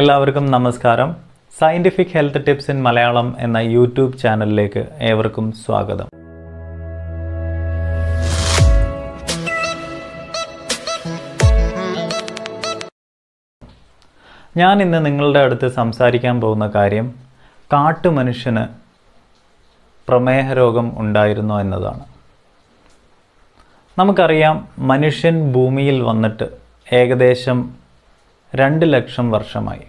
എല്ലാവർക്കും നമസ്കാരം scientific health tips in Malayalam എന്ന യൂട്യൂബ് ചാനലിലേക്ക് ഏവർക്കും സ്വാഗതം ഞാൻ ഇന്ന് നിങ്ങളുടെ അടുത്ത് സംസാരിക്കാൻ പോകുന്ന കാര്യം മനുഷ്യന് പ്രമേഹ രോഗം ഉണ്ടായിരുന്നു എന്നതാണ് നമുക്കറിയാം മനുഷ്യൻ ഭൂമിയിൽ വന്നിട്ട് ഏകദേശം രണ്ട് ലക്ഷം വർഷമായി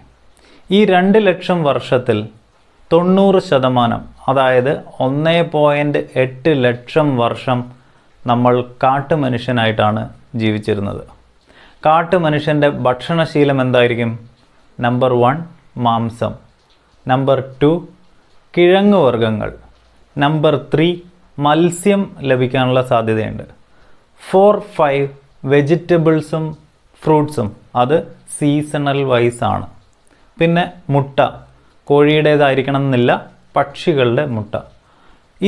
ഈ രണ്ട് ലക്ഷം വർഷത്തിൽ തൊണ്ണൂറ് ശതമാനം അതായത് ഒന്നേ പോയിൻറ്റ് എട്ട് ലക്ഷം വർഷം നമ്മൾ കാട്ടു മനുഷ്യനായിട്ടാണ് ജീവിച്ചിരുന്നത് കാട്ടു മനുഷ്യൻ്റെ ഭക്ഷണശീലം എന്തായിരിക്കും നമ്പർ വൺ മാംസം നമ്പർ ടു കിഴങ്ങുവർഗങ്ങൾ നമ്പർ ത്രീ മത്സ്യം ലഭിക്കാനുള്ള സാധ്യതയുണ്ട് ഫോർ ഫൈവ് വെജിറ്റബിൾസും ഫ്രൂട്ട്സും അത് സീസണൽ വൈസ് ആണ് പിന്നെ മുട്ട കോഴിയുടേതായിരിക്കണം എന്നില്ല പക്ഷികളുടെ മുട്ട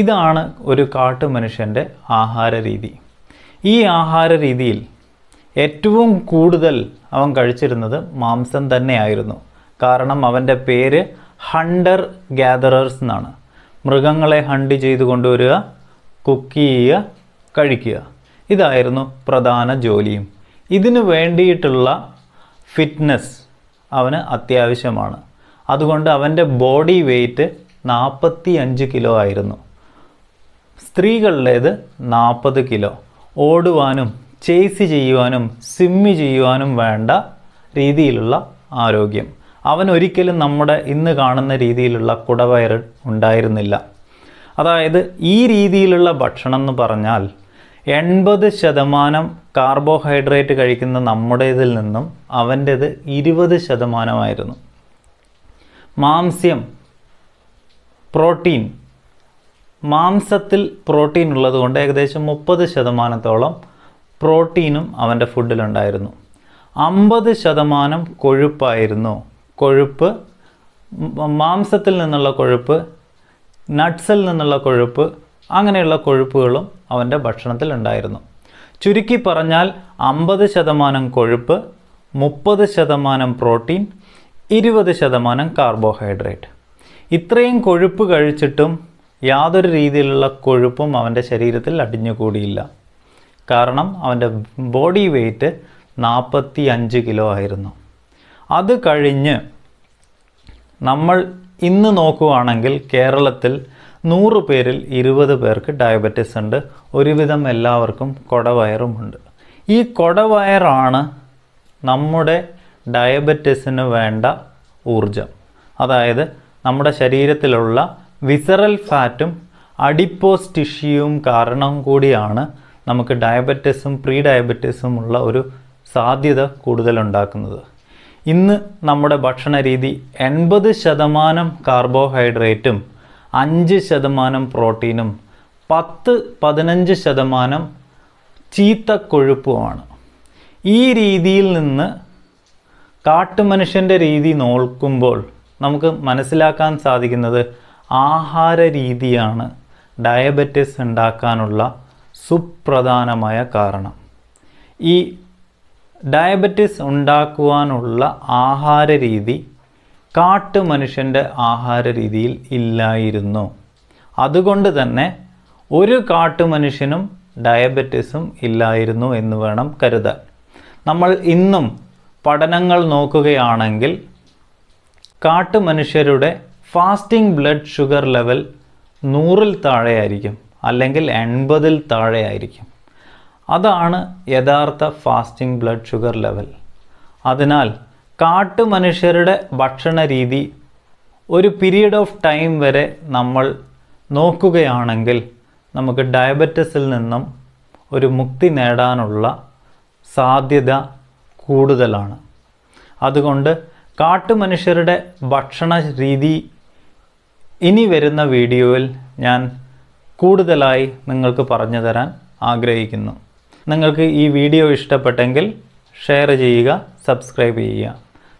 ഇതാണ് ഒരു കാട്ടു മനുഷ്യൻ്റെ ആഹാര രീതി ഈ ആഹാര രീതിയിൽ ഏറ്റവും കൂടുതൽ അവൻ കഴിച്ചിരുന്നത് മാംസം തന്നെയായിരുന്നു കാരണം അവൻ്റെ പേര് ഹണ്ടർ ഗ്യാദറേഴ്സ് എന്നാണ് മൃഗങ്ങളെ ഹണ്ട് ചെയ്തു കൊണ്ടുവരിക കുക്ക് ചെയ്യുക കഴിക്കുക ഇതായിരുന്നു പ്രധാന ജോലിയും ഇതിനു വേണ്ടിയിട്ടുള്ള ഫിറ്റ്നസ് അവന് അത്യാവശ്യമാണ് അതുകൊണ്ട് അവൻ്റെ ബോഡി വെയ്റ്റ് നാൽപ്പത്തി അഞ്ച് കിലോ ആയിരുന്നു സ്ത്രീകളുടേത് നാൽപ്പത് കിലോ ഓടുവാനും ചേസ് ചെയ്യുവാനും സ്വിമ്മ് ചെയ്യുവാനും വേണ്ട രീതിയിലുള്ള ആരോഗ്യം അവൻ ഒരിക്കലും നമ്മുടെ ഇന്ന് കാണുന്ന രീതിയിലുള്ള കുടവയർ ഉണ്ടായിരുന്നില്ല അതായത് ഈ രീതിയിലുള്ള ഭക്ഷണം എന്ന് പറഞ്ഞാൽ എൺപത് ശതമാനം കാർബോഹൈഡ്രേറ്റ് കഴിക്കുന്ന നമ്മുടേതിൽ നിന്നും അവൻ്റേത് ഇരുപത് ശതമാനമായിരുന്നു മാംസ്യം പ്രോട്ടീൻ മാംസത്തിൽ പ്രോട്ടീൻ ഉള്ളതുകൊണ്ട് ഏകദേശം മുപ്പത് ശതമാനത്തോളം പ്രോട്ടീനും അവൻ്റെ ഫുഡിലുണ്ടായിരുന്നു അമ്പത് ശതമാനം കൊഴുപ്പായിരുന്നു കൊഴുപ്പ് മാംസത്തിൽ നിന്നുള്ള കൊഴുപ്പ് നട്ട്സിൽ നിന്നുള്ള കൊഴുപ്പ് അങ്ങനെയുള്ള കൊഴുപ്പുകളും അവൻ്റെ ഭക്ഷണത്തിൽ ഉണ്ടായിരുന്നു ചുരുക്കി പറഞ്ഞാൽ അമ്പത് ശതമാനം കൊഴുപ്പ് മുപ്പത് ശതമാനം പ്രോട്ടീൻ ഇരുപത് ശതമാനം കാർബോഹൈഡ്രേറ്റ് ഇത്രയും കൊഴുപ്പ് കഴിച്ചിട്ടും യാതൊരു രീതിയിലുള്ള കൊഴുപ്പും അവൻ്റെ ശരീരത്തിൽ അടിഞ്ഞുകൂടിയില്ല കാരണം അവൻ്റെ ബോഡി വെയ്റ്റ് നാൽപ്പത്തി അഞ്ച് കിലോ ആയിരുന്നു അത് കഴിഞ്ഞ് നമ്മൾ ഇന്ന് നോക്കുകയാണെങ്കിൽ കേരളത്തിൽ നൂറ് പേരിൽ ഇരുപത് പേർക്ക് ഡയബറ്റിസ് ഉണ്ട് ഒരുവിധം എല്ലാവർക്കും കൊടവയറുമുണ്ട് ഈ കൊടവയറാണ് നമ്മുടെ ഡയബറ്റിസിന് വേണ്ട ഊർജം അതായത് നമ്മുടെ ശരീരത്തിലുള്ള വിസറൽ ഫാറ്റും അഡിപ്പോസ് ടിഷ്യൂവും കാരണം കൂടിയാണ് നമുക്ക് ഡയബറ്റിസും പ്രീ ഡയബറ്റിസും ഉള്ള ഒരു സാധ്യത കൂടുതലുണ്ടാക്കുന്നത് ഇന്ന് നമ്മുടെ ഭക്ഷണ രീതി എൺപത് ശതമാനം കാർബോഹൈഡ്രേറ്റും അഞ്ച് ശതമാനം പ്രോട്ടീനും പത്ത് പതിനഞ്ച് ശതമാനം ചീത്ത കൊഴുപ്പുമാണ് ഈ രീതിയിൽ നിന്ന് കാട്ടുമനുഷ്യൻ്റെ രീതി നോക്കുമ്പോൾ നമുക്ക് മനസ്സിലാക്കാൻ സാധിക്കുന്നത് ആഹാര രീതിയാണ് ഡയബറ്റിസ് ഉണ്ടാക്കാനുള്ള സുപ്രധാനമായ കാരണം ഈ ഡയബറ്റിസ് ഉണ്ടാക്കുവാനുള്ള ആഹാര രീതി കാട്ടു മനുഷ്യൻ്റെ ആഹാര രീതിയിൽ ഇല്ലായിരുന്നു അതുകൊണ്ട് തന്നെ ഒരു കാട്ടു മനുഷ്യനും ഡയബറ്റീസും ഇല്ലായിരുന്നു എന്ന് വേണം കരുതാൻ നമ്മൾ ഇന്നും പഠനങ്ങൾ നോക്കുകയാണെങ്കിൽ കാട്ടു മനുഷ്യരുടെ ഫാസ്റ്റിംഗ് ബ്ലഡ് ഷുഗർ ലെവൽ നൂറിൽ താഴെയായിരിക്കും അല്ലെങ്കിൽ എൺപതിൽ താഴെയായിരിക്കും അതാണ് യഥാർത്ഥ ഫാസ്റ്റിംഗ് ബ്ലഡ് ഷുഗർ ലെവൽ അതിനാൽ കാട്ടു മനുഷ്യരുടെ ഭക്ഷണ രീതി ഒരു പീരീഡ് ഓഫ് ടൈം വരെ നമ്മൾ നോക്കുകയാണെങ്കിൽ നമുക്ക് ഡയബറ്റസിൽ നിന്നും ഒരു മുക്തി നേടാനുള്ള സാധ്യത കൂടുതലാണ് അതുകൊണ്ട് കാട്ടു മനുഷ്യരുടെ ഭക്ഷണ രീതി ഇനി വരുന്ന വീഡിയോയിൽ ഞാൻ കൂടുതലായി നിങ്ങൾക്ക് പറഞ്ഞു തരാൻ ആഗ്രഹിക്കുന്നു നിങ്ങൾക്ക് ഈ വീഡിയോ ഇഷ്ടപ്പെട്ടെങ്കിൽ ഷെയർ ചെയ്യുക സബ്സ്ക്രൈബ് ചെയ്യുക